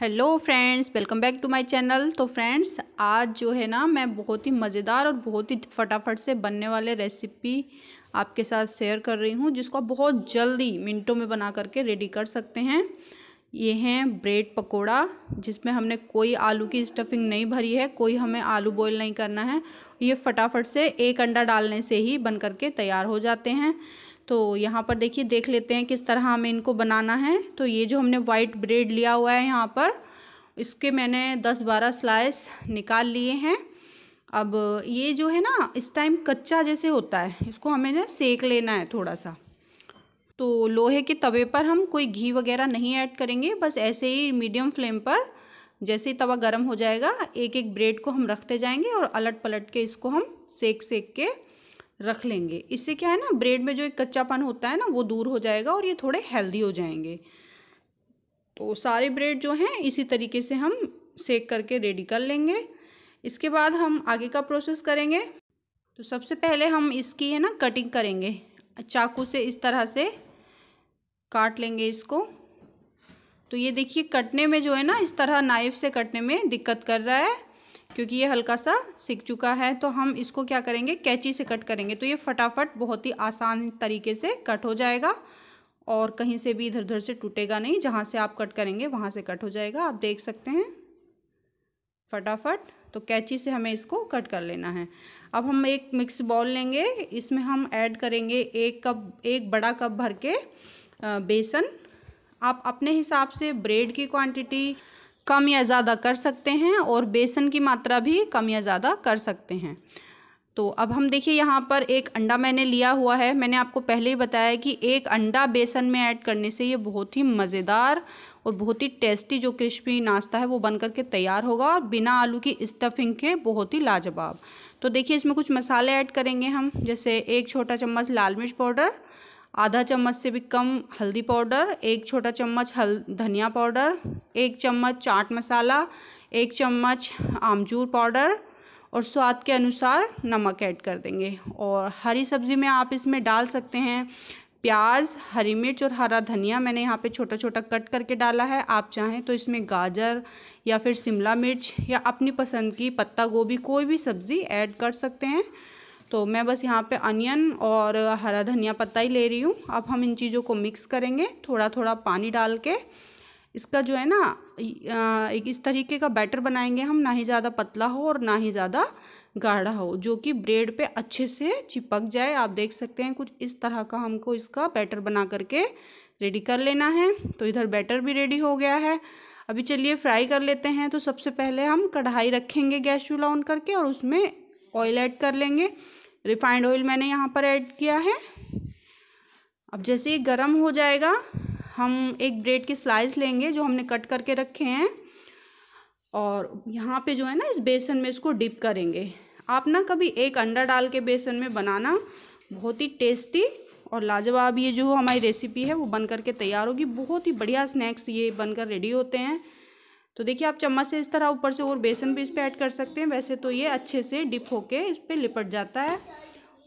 hello friends welcome back to my channel तो friends आज जो है ना मैं बहुत ही मज़ेदार और बहुत ही फटाफट से बनने वाले रेसिपी आपके साथ शेयर कर रही हूँ जिसको आप बहुत जल्दी मिनटों में बना करके रेडी कर सकते हैं ये हैं ब्रेड पकोड़ा जिसमें हमने कोई आलू की स्टफिंग नहीं भरी है कोई हमें आलू बॉयल नहीं करना है ये फटाफट से एक अंडा डालने से ही बन करके तैयार हो जाते हैं तो यहाँ पर देखिए देख लेते हैं किस तरह हमें इनको बनाना है तो ये जो हमने वाइट ब्रेड लिया हुआ है यहाँ पर इसके मैंने दस बारह स्लाइस निकाल लिए हैं अब ये जो है ना इस टाइम कच्चा जैसे होता है इसको हमें ना सेक लेना है थोड़ा सा तो लोहे के तवे पर हम कोई घी वगैरह नहीं ऐड करेंगे बस ऐसे ही मीडियम फ्लेम पर जैसे ही तवा गर्म हो जाएगा एक एक ब्रेड को हम रखते जाएंगे और अलट पलट के इसको हम सेक सेक के रख लेंगे इससे क्या है ना ब्रेड में जो एक कच्चापन होता है ना वो दूर हो जाएगा और ये थोड़े हेल्दी हो जाएंगे तो सारे ब्रेड जो हैं इसी तरीके से हम सेक करके रेडी कर लेंगे इसके बाद हम आगे का प्रोसेस करेंगे तो सबसे पहले हम इसकी है ना कटिंग करेंगे चाकू से इस तरह से काट लेंगे इसको तो ये देखिए कटने में जो है ना इस तरह नाइफ से कटने में दिक्कत कर रहा है क्योंकि ये हल्का सा सिक चुका है तो हम इसको क्या करेंगे कैंची से कट करेंगे तो ये फटाफट बहुत ही आसान तरीके से कट हो जाएगा और कहीं से भी इधर उधर से टूटेगा नहीं जहाँ से आप कट करेंगे वहाँ से कट हो जाएगा आप देख सकते हैं फटाफट तो कैंची से हमें इसको कट कर लेना है अब हम एक मिक्स बॉल लेंगे इसमें हम ऐड करेंगे एक कप एक बड़ा कप भर के बेसन आप अपने हिसाब से ब्रेड की क्वांटिटी कम या ज़्यादा कर सकते हैं और बेसन की मात्रा भी कम या ज़्यादा कर सकते हैं तो अब हम देखिए यहाँ पर एक अंडा मैंने लिया हुआ है मैंने आपको पहले ही बताया कि एक अंडा बेसन में ऐड करने से ये बहुत ही मज़ेदार और बहुत ही टेस्टी जो क्रिस्पी नाश्ता है वो बन करके तैयार होगा और बिना आलू की स्टफिंग के बहुत ही लाजवाब तो देखिए इसमें कुछ मसाले ऐड करेंगे हम जैसे एक छोटा चम्मच लाल मिर्च पाउडर आधा चम्मच से भी कम हल्दी पाउडर एक छोटा चम्मच हल धनिया पाउडर एक चम्मच चाट मसाला एक चम्मच आमचूर पाउडर और स्वाद के अनुसार नमक ऐड कर देंगे और हरी सब्ज़ी में आप इसमें डाल सकते हैं प्याज हरी मिर्च और हरा धनिया मैंने यहाँ पे छोटा छोटा कट करके डाला है आप चाहें तो इसमें गाजर या फिर शिमला मिर्च या अपनी पसंद की पत्ता गोभी कोई भी सब्ज़ी ऐड कर सकते हैं तो मैं बस यहाँ पे अनियन और हरा धनिया पत्ता ही ले रही हूँ अब हम इन चीज़ों को मिक्स करेंगे थोड़ा थोड़ा पानी डाल के इसका जो है ना एक इस तरीके का बैटर बनाएंगे हम ना ही ज़्यादा पतला हो और ना ही ज़्यादा गाढ़ा हो जो कि ब्रेड पे अच्छे से चिपक जाए आप देख सकते हैं कुछ इस तरह का हमको इसका बैटर बना करके रेडी कर लेना है तो इधर बैटर भी रेडी हो गया है अभी चलिए फ्राई कर लेते हैं तो सबसे पहले हम कढ़ाई रखेंगे गैस चूल्हा ऑन करके और उसमें ऑयल ऐड कर लेंगे रिफाइंड ऑयल मैंने यहाँ पर ऐड किया है अब जैसे ये गर्म हो जाएगा हम एक ब्रेड की स्लाइस लेंगे जो हमने कट करके रखे हैं और यहाँ पे जो है ना इस बेसन में इसको डिप करेंगे आप ना कभी एक अंडा डाल के बेसन में बनाना बहुत ही टेस्टी और लाजवाब ये जो हमारी रेसिपी है वो बन करके तैयार होगी बहुत ही बढ़िया स्नैक्स ये बनकर रेडी होते हैं तो देखिए आप चम्मच से इस तरह ऊपर से और बेसन भी इस पर ऐड कर सकते हैं वैसे तो ये अच्छे से डिप होके इस पर लिपट जाता है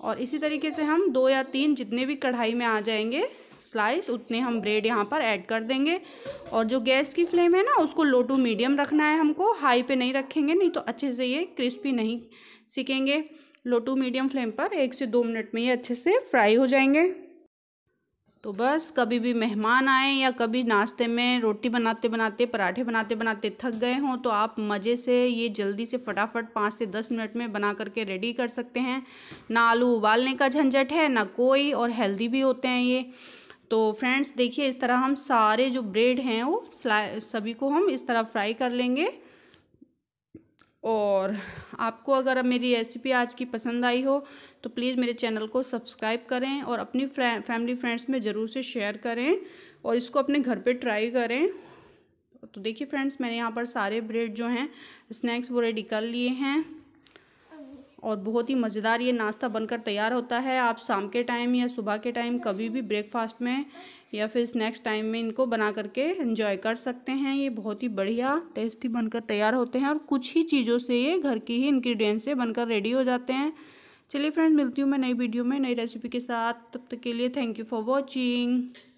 और इसी तरीके से हम दो या तीन जितने भी कढ़ाई में आ जाएंगे स्लाइस उतने हम ब्रेड यहाँ पर ऐड कर देंगे और जो गैस की फ्लेम है ना उसको लो टू मीडियम रखना है हमको हाई पे नहीं रखेंगे नहीं तो अच्छे से ये क्रिस्पी नहीं सीखेंगे लो टू मीडियम फ्लेम पर एक से दो मिनट में ये अच्छे से फ्राई हो जाएंगे तो बस कभी भी मेहमान आए या कभी नाश्ते में रोटी बनाते बनाते पराठे बनाते बनाते थक गए हों तो आप मज़े से ये जल्दी से फटाफट पाँच से दस मिनट में बना करके रेडी कर सकते हैं ना आलू उबालने का झंझट है ना कोई और हेल्दी भी होते हैं ये तो फ्रेंड्स देखिए इस तरह हम सारे जो ब्रेड हैं वो सभी को हम इस तरह फ्राई कर लेंगे और आपको अगर मेरी रेसिपी आज की पसंद आई हो तो प्लीज़ मेरे चैनल को सब्सक्राइब करें और अपनी फैमिली फ्रेंड्स में ज़रूर से शेयर करें और इसको अपने घर पे ट्राई करें तो देखिए फ्रेंड्स मैंने यहाँ पर सारे ब्रेड जो हैं स्नैक्स वो रेडी कर लिए हैं और बहुत ही मज़ेदार ये नाश्ता बनकर तैयार होता है आप शाम के टाइम या सुबह के टाइम कभी भी ब्रेकफास्ट में या फिर स्नैक्स टाइम में इनको बना करके एंजॉय कर सकते हैं ये बहुत ही बढ़िया टेस्टी बनकर तैयार होते हैं और कुछ ही चीज़ों से ये घर की ही इन्ग्रीडियंट से बनकर रेडी हो जाते हैं चलिए फ्रेंड मिलती हूँ मैं नई वीडियो में नई रेसिपी के साथ तब तक के लिए थैंक यू फॉर वॉचिंग